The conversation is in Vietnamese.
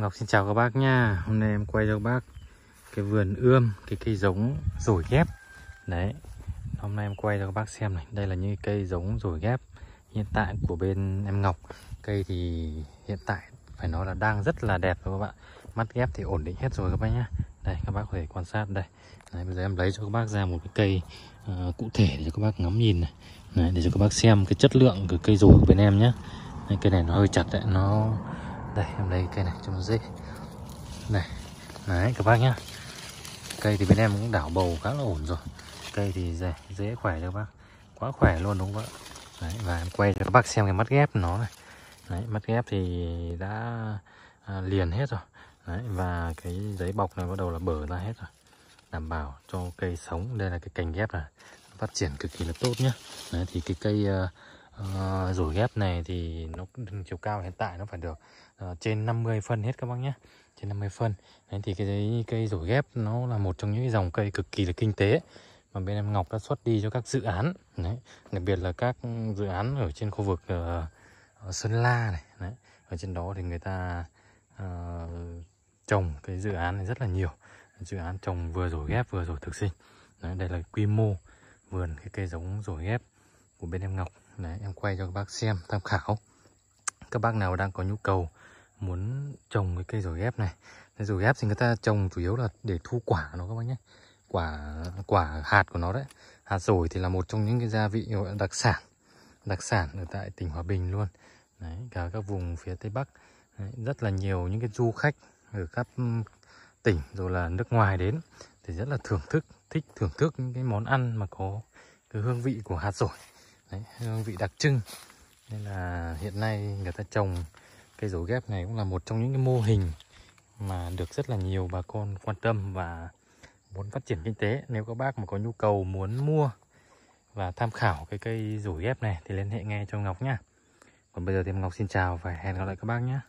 Ngọc xin chào các bác nha Hôm nay em quay cho các bác Cái vườn ươm, cái cây giống rổi ghép Đấy Hôm nay em quay cho các bác xem này Đây là những cây giống rổi ghép Hiện tại của bên em Ngọc Cây thì hiện tại phải nói là đang rất là đẹp rồi các bạn Mắt ghép thì ổn định hết rồi các bác nhá Đây các bác có thể quan sát đây Đấy, Bây giờ em lấy cho các bác ra một cái cây uh, cụ thể để cho các bác ngắm nhìn này Đấy, Để cho các bác xem cái chất lượng của cây rổi của bên em nhé Cây này nó hơi chặt đấy Nó đây em lấy cây này cho nó dễ này đấy các bác nhá cây thì bên em cũng đảo bầu khá là ổn rồi cây thì dễ, dễ khỏe các bác quá khỏe luôn đúng không ạ đấy, và em quay cho các bác xem cái mắt ghép nó này đấy, mắt ghép thì đã à, liền hết rồi đấy, và cái giấy bọc này bắt đầu là bở ra hết rồi đảm bảo cho cây sống đây là cái cành ghép là phát triển cực kỳ là tốt nhá đấy, thì cái cây uh, à, ờ, rủi ghép này thì nó chiều cao hiện tại nó phải được à, trên 50 phân hết các bác nhé trên 50 phân đấy thì cái cây rủi ghép nó là một trong những cái dòng cây cực kỳ là kinh tế mà bên em Ngọc đã xuất đi cho các dự án đấy đặc biệt là các dự án ở trên khu vực uh, Sơn La này đấy. ở trên đó thì người ta uh, trồng cái dự án này rất là nhiều dự án trồng vừa rủi ghép vừa rổi thực sinh đấy, đây là quy mô vườn cái cây giống rủi ghép của bên em Ngọc Đấy, em quay cho các bác xem tham khảo các bác nào đang có nhu cầu muốn trồng cái cây dổi ghép này cây dổi ghép thì người ta trồng chủ yếu là để thu quả nó các bác nhé quả quả hạt của nó đấy hạt rổi thì là một trong những cái gia vị đặc sản đặc sản ở tại tỉnh Hòa Bình luôn đấy, cả các vùng phía Tây Bắc đấy, rất là nhiều những cái du khách ở các tỉnh rồi là nước ngoài đến thì rất là thưởng thức thích thưởng thức những cái món ăn mà có cái hương vị của hạt rổi. Đấy, hương vị đặc trưng nên là hiện nay người ta trồng cây dầu ghép này cũng là một trong những cái mô hình mà được rất là nhiều bà con quan tâm và muốn phát triển kinh tế nếu các bác mà có nhu cầu muốn mua và tham khảo cái cây rủi ghép này thì liên hệ ngay cho Ngọc nhá. Còn bây giờ thì Ngọc xin chào và hẹn gặp lại các bác nhé.